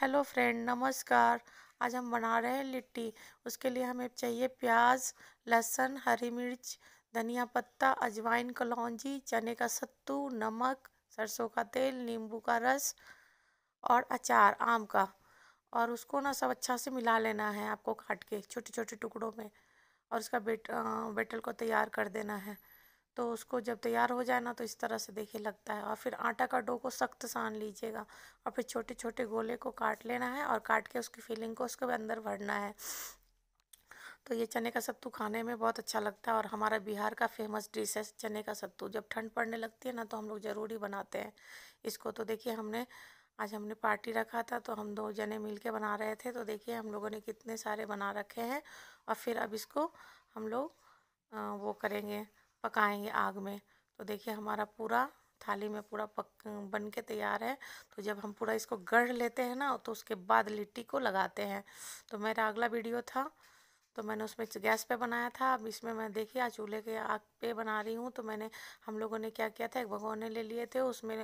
hello friend नमस्कार आज हम बना रहे हैं लिट्टी उसके लिए हमें चाहिए प्याज लहसुन हरी मिर्च धनिया पत्ता अजवाइन कलौजी चने का सत्तू नमक सरसों का तेल नींबू का रस और अचार आम का और उसको ना सब अच्छा से मिला लेना है आपको काट के छोटे छोटे टुकड़ों में और उसका बेट बेटल को तैयार कर देना है तो उसको जब तैयार हो जाए ना तो इस तरह से देखिए लगता है और फिर आटा का डो को सख्त सान लीजिएगा और फिर छोटे छोटे गोले को काट लेना है और काट के उसकी फीलिंग को उसके अंदर भरना है तो ये चने का सत्तू खाने में बहुत अच्छा लगता है और हमारा बिहार का फेमस डिश है चने का सत्तू जब ठंड पड़ने लगती है ना तो हम लोग ज़रूर ही बनाते हैं इसको तो देखिए हमने आज हमने पार्टी रखा था तो हम दो जने मिल के बना रहे थे तो देखिए हम लोगों ने कितने सारे बना रखे हैं और फिर अब इसको हम लोग वो करेंगे पकाएंगे आग में तो देखिए हमारा पूरा थाली में पूरा पक बन के तैयार है तो जब हम पूरा इसको गढ़ लेते हैं ना तो उसके बाद लिट्टी को लगाते हैं तो मेरा अगला वीडियो था तो मैंने उसमें गैस पे बनाया था अब इसमें मैं देखिए आज चूल्हे के आग पे बना रही हूँ तो मैंने हम लोगों ने क्या किया था एक भगोने ले लिए थे उसमें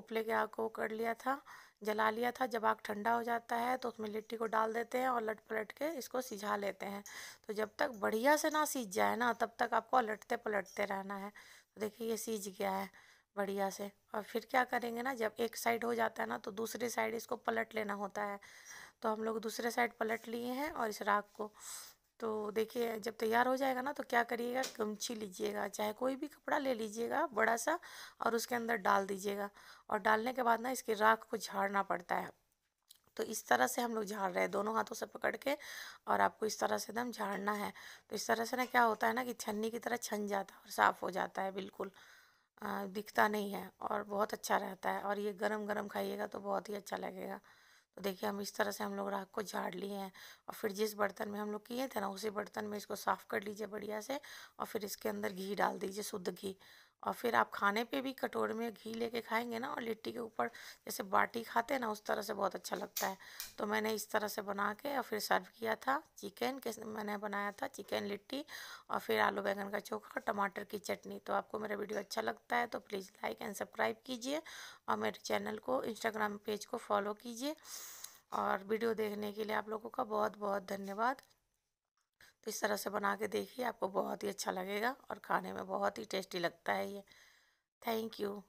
उपले के आग को कर लिया था जला लिया था जब आग ठंडा हो जाता है तो उसमें लिट्टी को डाल देते हैं और लट पलट के इसको सिझा लेते हैं तो जब तक बढ़िया से ना सीझ जाए ना तब तक आपको अलटते पलटते रहना है तो देखिए ये सीझ गया है बढ़िया से और फिर क्या करेंगे ना जब एक साइड हो जाता है ना तो दूसरी साइड इसको पलट लेना होता है तो हम लोग दूसरे साइड पलट लिए हैं और इस राग को तो देखिए जब तैयार हो जाएगा ना तो क्या करिएगा गमछी लीजिएगा चाहे कोई भी कपड़ा ले लीजिएगा बड़ा सा और उसके अंदर डाल दीजिएगा और डालने के बाद ना इसकी राख को झाड़ना पड़ता है तो इस तरह से हम लोग झाड़ रहे हैं दोनों हाथों से पकड़ के और आपको इस तरह से एकदम झाड़ना है तो इस तरह से ना क्या होता है ना कि छन्नी की तरह छन जाता है और साफ़ हो जाता है बिल्कुल आ, दिखता नहीं है और बहुत अच्छा रहता है और ये गरम गरम खाइएगा तो बहुत ही अच्छा लगेगा तो देखिए हम इस तरह से हम लोग राख को झाड़ लिए हैं और फिर जिस बर्तन में हम लोग किए थे ना उसी बर्तन में इसको साफ़ कर लीजिए बढ़िया से और फिर इसके अंदर घी डाल दीजिए शुद्ध घी और फिर आप खाने पे भी कटोरे में घी लेके खाएंगे ना और लिट्टी के ऊपर जैसे बाटी खाते हैं ना उस तरह से बहुत अच्छा लगता है तो मैंने इस तरह से बना के और फिर सर्व किया था चिकन के मैंने बनाया था चिकन लिट्टी और फिर आलू बैंगन का चोखा और टमाटर की चटनी तो आपको मेरा वीडियो अच्छा लगता है तो प्लीज़ लाइक एंड सब्सक्राइब कीजिए और मेरे चैनल को इंस्टाग्राम पेज को फॉलो कीजिए और वीडियो देखने के लिए आप लोगों का बहुत बहुत धन्यवाद इस तरह से बना के देखिए आपको बहुत ही अच्छा लगेगा और खाने में बहुत ही टेस्टी लगता है ये थैंक यू